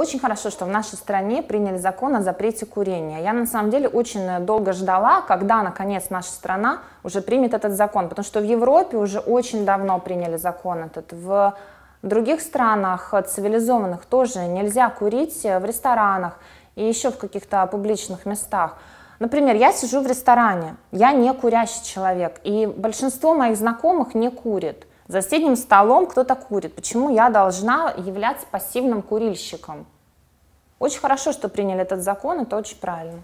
Очень хорошо, что в нашей стране приняли закон о запрете курения. Я на самом деле очень долго ждала, когда наконец наша страна уже примет этот закон, потому что в Европе уже очень давно приняли закон этот. В других странах цивилизованных тоже нельзя курить э, в ресторанах и еще в каких-то публичных местах. Например, я сижу в ресторане, я не курящий человек, и большинство моих знакомых не курит. За соседним столом кто-то курит. Почему я должна являться пассивным курильщиком? Очень хорошо, что приняли этот закон, это очень правильно.